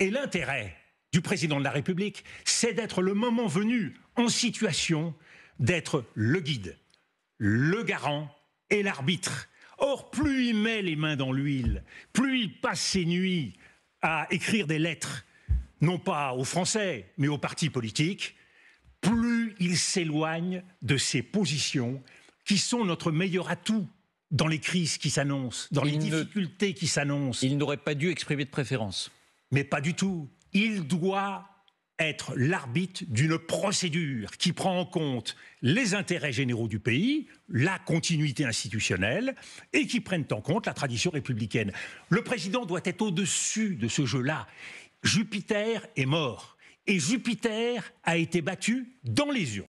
Et l'intérêt du président de la République, c'est d'être le moment venu en situation d'être le guide, le garant et l'arbitre. Or, plus il met les mains dans l'huile, plus il passe ses nuits à écrire des lettres, non pas aux Français, mais aux partis politiques, plus il s'éloigne de ces positions qui sont notre meilleur atout dans les crises qui s'annoncent, dans les difficultés qui s'annoncent. Il n'aurait pas dû exprimer de préférence. Mais pas du tout. Il doit être l'arbitre d'une procédure qui prend en compte les intérêts généraux du pays, la continuité institutionnelle, et qui prenne en compte la tradition républicaine. Le président doit être au-dessus de ce jeu-là. Jupiter est mort, et Jupiter a été battu dans les urnes.